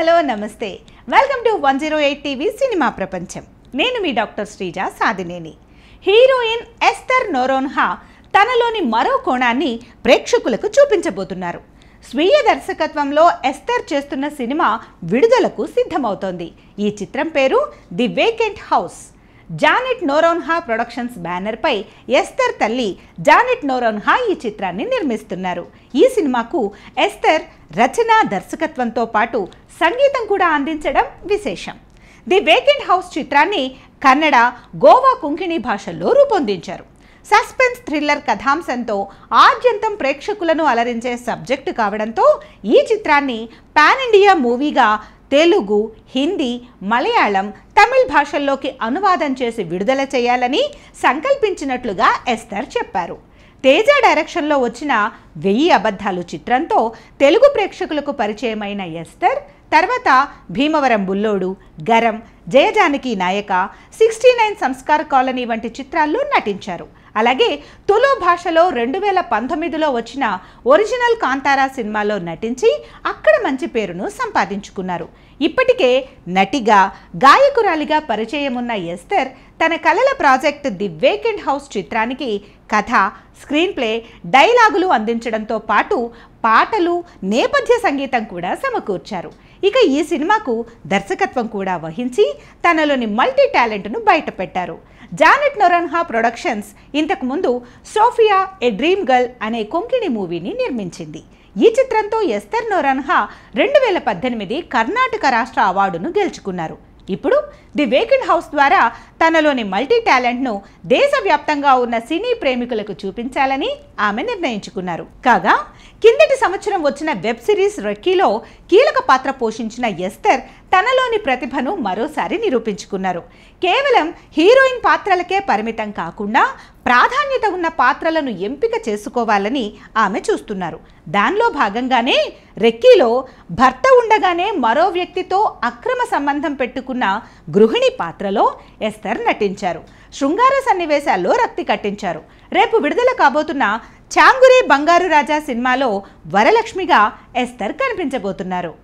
hello నమస్తే welcome to one zero eight TV cinema ప్రపంచం నేను మీ డాక్టర్ శ్రీజ సాదినేని హీరోయిన్ ఎస్తర్ నోరోన్హా తనలోని మరో కోణాన్ని ప్రేక్షకులకు చూపించబోతున్నారు స్వీయ దర్శకత్వంలో ఎస్తర్ చేస్తున్న సినిమా విడుదలకు సిద్ధమవుతోంది ఈ చిత్రం పేరు the vacant house Janet Noronha productions బ్యానర్పై ఎస్తర్ తల్లి జానెట్ నోరోన్హా ఈ చిత్రాన్ని నిర్మిస్తున్నారు ఈ సినిమాకు ఎస్తర్ రచన దర్శకత్వంతో పాటు సంగీతం కూడా అందించడం విశేషం ది వేకెంట్ హౌస్ చిత్రాన్ని కన్నడ గోవా కుంకిణి భాషల్లో రూపొందించారు సస్పెన్స్ థ్రిల్లర్ కథాంశంతో ఆద్యంతం ప్రేక్షకులను అలరించే సబ్జెక్టు కావడంతో ఈ చిత్రాన్ని పాన్ ఇండియా మూవీగా తెలుగు హిందీ మలయాళం తమిళ్ భాషల్లోకి అనువాదం చేసి విడుదల చేయాలని సంకల్పించినట్లుగా ఎస్తర్ చెప్పారు తేజ డైరెక్షన్లో వచ్చిన వెయ్యి అబద్ధాలు చిత్రంతో తెలుగు ప్రేక్షకులకు పరిచయమైన ఎస్తర్ తర్వాత భీమవరం బుల్లోడు గరం జయజానకి నాయక సిక్స్టీ నైన్ సంస్కార కాలనీ వంటి చిత్రాల్లో నటించారు అలాగే తులు భాషలో రెండు వేల పంతొమ్మిదిలో వచ్చిన ఒరిజినల్ కాంతారా సినిమాలో నటించి అక్కడ మంచి పేరును సంపాదించుకున్నారు ఇప్పటికే నటిగా గాయకురాలిగా పరిచయమున్న ఎస్తర్ తన కళల ప్రాజెక్ట్ ది వేకెంట్ హౌస్ చిత్రానికి కథ స్క్రీన్ ప్లే డైలాగులు అందించడంతో పాటు పాటలు నేపథ్య సంగీతం కూడా సమకూర్చారు ఇక ఈ సినిమాకు దర్శకత్వం కూడా వహించి తనలోని మల్టీ టాలెంట్ను బయటపెట్టారు జానెట్ నొరన్హా ప్రొడక్షన్స్ ఇంతకుముందు సోఫియా ఏ డ్రీమ్ గర్ల్ అనే కొంకిణి మూవీని నిర్మించింది ఈ చిత్రంతో ఎస్తర్ నొరన్హా రెండు వేల పద్దెనిమిది కర్ణాటక రాష్ట్ర అవార్డును గెలుచుకున్నారు ఇప్పుడు ది వేకెంట్ హౌస్ ద్వారా తనలోని మల్టీ టాలెంట్ను దేశవ్యాప్తంగా ఉన్న సినీ ప్రేమికులకు చూపించాలని ఆమె నిర్ణయించుకున్నారు కాగా కిందటి సంవత్సరం వచ్చిన వెబ్ సిరీస్ రెక్కీలో కీలక పాత్ర పోషించిన ఎస్తర్ తనలోని ప్రతిభను మరోసారి నిరూపించుకున్నారు కేవలం హీరోయిన్ పాత్రలకే పరిమితం కాకుండా ప్రాధాన్యత ఉన్న పాత్రలను ఎంపిక చేసుకోవాలని ఆమె చూస్తున్నారు దానిలో భాగంగానే రెక్కీలో భర్త ఉండగానే మరో వ్యక్తితో అక్రమ సంబంధం పెట్టుకున్న గృహిణి పాత్రలో ఎస్తర్ నటించారు శృంగార సన్నివేశాల్లో రక్తి కట్టించారు రేపు విడుదల కాబోతున్న చాంగురే బంగారు రాజా సినిమాలో వరలక్ష్మిగా ఎస్తర్ కనిపించబోతున్నారు